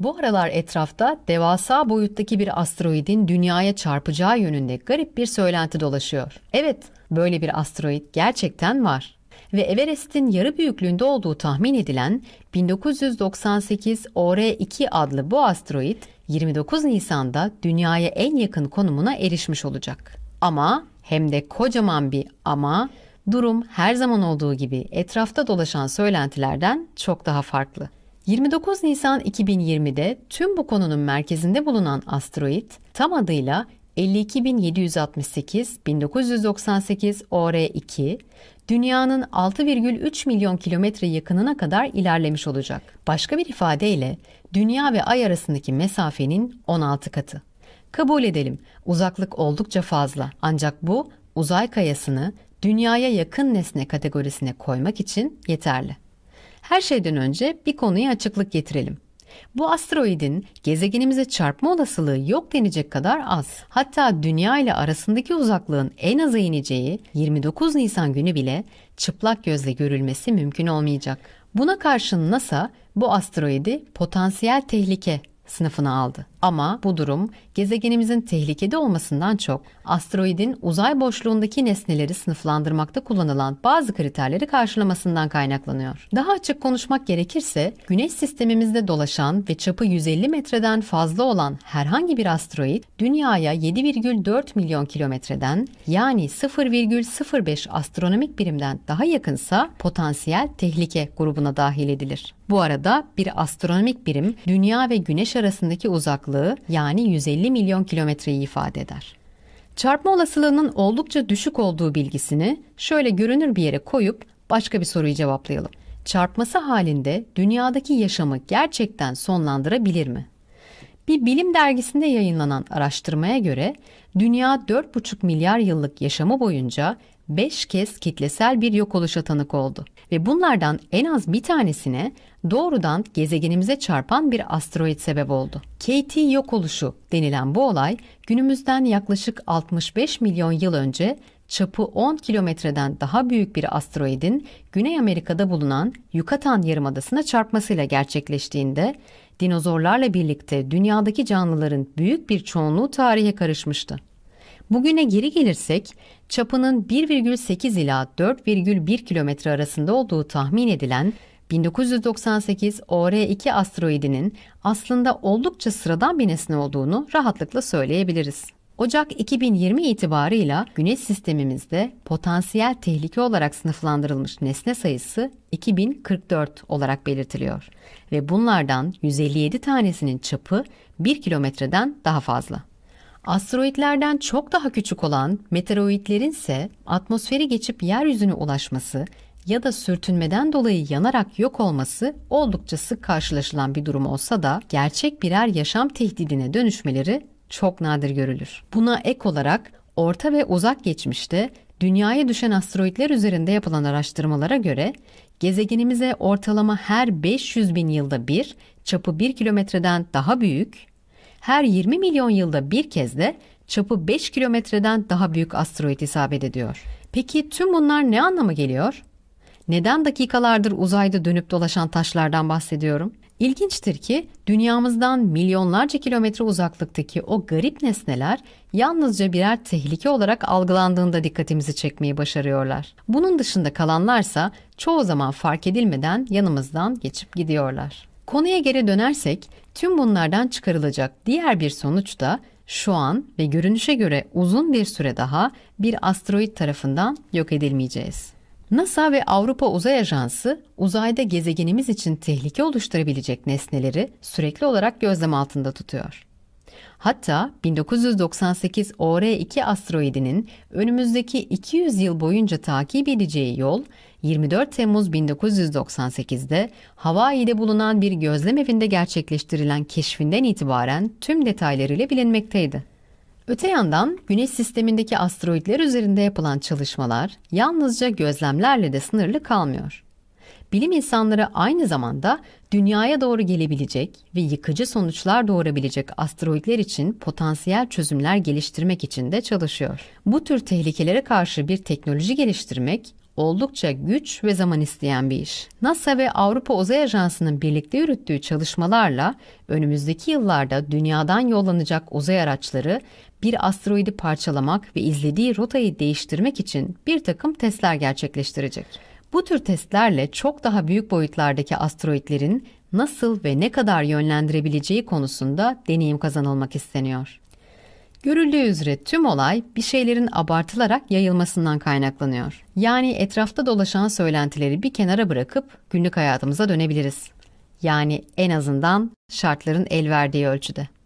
Bu aralar etrafta devasa boyuttaki bir asteroidin dünyaya çarpacağı yönünde garip bir söylenti dolaşıyor. Evet, böyle bir asteroid gerçekten var ve Everest'in yarı büyüklüğünde olduğu tahmin edilen 1998 OR2 adlı bu asteroid 29 Nisan'da dünyaya en yakın konumuna erişmiş olacak. Ama hem de kocaman bir ama durum her zaman olduğu gibi etrafta dolaşan söylentilerden çok daha farklı. 29 Nisan 2020'de tüm bu konunun merkezinde bulunan asteroid tam adıyla 52768-1998 OR2 dünyanın 6,3 milyon kilometre yakınına kadar ilerlemiş olacak. Başka bir ifadeyle dünya ve ay arasındaki mesafenin 16 katı. Kabul edelim uzaklık oldukça fazla ancak bu uzay kayasını dünyaya yakın nesne kategorisine koymak için yeterli. Her şeyden önce bir konuya açıklık getirelim. Bu asteroidin gezegenimize çarpma olasılığı yok denecek kadar az. Hatta Dünya ile arasındaki uzaklığın en aza ineceği 29 Nisan günü bile çıplak gözle görülmesi mümkün olmayacak. Buna karşın NASA bu asteroidi potansiyel tehlike sınıfına aldı. Ama bu durum gezegenimizin tehlikede olmasından çok asteroidin uzay boşluğundaki nesneleri sınıflandırmakta kullanılan bazı kriterleri karşılamasından kaynaklanıyor. Daha açık konuşmak gerekirse güneş sistemimizde dolaşan ve çapı 150 metreden fazla olan herhangi bir asteroid dünyaya 7,4 milyon kilometreden yani 0,05 astronomik birimden daha yakınsa potansiyel tehlike grubuna dahil edilir. Bu arada bir astronomik birim dünya ve güneş arasındaki uzaklık uzaklığı yani 150 milyon kilometreyi ifade eder. Çarpma olasılığının oldukça düşük olduğu bilgisini şöyle görünür bir yere koyup başka bir soruyu cevaplayalım. Çarpması halinde dünyadaki yaşamı gerçekten sonlandırabilir mi? Bir bilim dergisinde yayınlanan araştırmaya göre dünya 4,5 milyar yıllık yaşamı boyunca 5 kez kitlesel bir yok oluşa tanık oldu ve bunlardan en az bir tanesine doğrudan gezegenimize çarpan bir asteroid sebep oldu. KT yok oluşu denilen bu olay günümüzden yaklaşık 65 milyon yıl önce çapı 10 kilometreden daha büyük bir asteroidin Güney Amerika'da bulunan Yucatan Yarımadası'na çarpmasıyla gerçekleştiğinde dinozorlarla birlikte dünyadaki canlıların büyük bir çoğunluğu tarihe karışmıştı. Bugüne geri gelirsek çapının 1,8 ila 4,1 kilometre arasında olduğu tahmin edilen 1998 OR2 asteroidinin aslında oldukça sıradan bir nesne olduğunu rahatlıkla söyleyebiliriz. Ocak 2020 itibarıyla Güneş sistemimizde potansiyel tehlike olarak sınıflandırılmış nesne sayısı 2044 olarak belirtiliyor ve bunlardan 157 tanesinin çapı 1 kilometreden daha fazla. Asteroidlerden çok daha küçük olan meteoroidlerin ise atmosferi geçip yeryüzüne ulaşması ya da sürtünmeden dolayı yanarak yok olması oldukça sık karşılaşılan bir durum olsa da gerçek birer yaşam tehdidine dönüşmeleri çok nadir görülür. Buna ek olarak orta ve uzak geçmişte dünyaya düşen asteroidler üzerinde yapılan araştırmalara göre gezegenimize ortalama her 500 bin yılda bir çapı 1 kilometreden daha büyük her 20 milyon yılda bir kez de çapı 5 kilometreden daha büyük asteroid isabet ediyor. Peki tüm bunlar ne anlama geliyor? Neden dakikalardır uzayda dönüp dolaşan taşlardan bahsediyorum? İlginçtir ki dünyamızdan milyonlarca kilometre uzaklıktaki o garip nesneler yalnızca birer tehlike olarak algılandığında dikkatimizi çekmeyi başarıyorlar. Bunun dışında kalanlarsa çoğu zaman fark edilmeden yanımızdan geçip gidiyorlar. Konuya geri dönersek Tüm bunlardan çıkarılacak diğer bir sonuç da şu an ve görünüşe göre uzun bir süre daha bir asteroid tarafından yok edilmeyeceğiz. NASA ve Avrupa Uzay Ajansı uzayda gezegenimiz için tehlike oluşturabilecek nesneleri sürekli olarak gözlem altında tutuyor. Hatta 1998 OR2 asteroidinin önümüzdeki 200 yıl boyunca takip edeceği yol 24 Temmuz 1998'de Hawaii'de bulunan bir gözlem evinde gerçekleştirilen keşfinden itibaren tüm detaylarıyla bilinmekteydi. Öte yandan Güneş sistemindeki asteroidler üzerinde yapılan çalışmalar yalnızca gözlemlerle de sınırlı kalmıyor bilim insanları aynı zamanda dünyaya doğru gelebilecek ve yıkıcı sonuçlar doğurabilecek asteroidler için potansiyel çözümler geliştirmek için de çalışıyor. Bu tür tehlikelere karşı bir teknoloji geliştirmek oldukça güç ve zaman isteyen bir iş. NASA ve Avrupa Uzay Ajansı'nın birlikte yürüttüğü çalışmalarla önümüzdeki yıllarda dünyadan yollanacak uzay araçları bir asteroidi parçalamak ve izlediği rotayı değiştirmek için bir takım testler gerçekleştirecek. Bu tür testlerle çok daha büyük boyutlardaki asteroitlerin nasıl ve ne kadar yönlendirebileceği konusunda deneyim kazanılmak isteniyor. Görüldüğü üzere tüm olay bir şeylerin abartılarak yayılmasından kaynaklanıyor. Yani etrafta dolaşan söylentileri bir kenara bırakıp günlük hayatımıza dönebiliriz. Yani en azından şartların el verdiği ölçüde.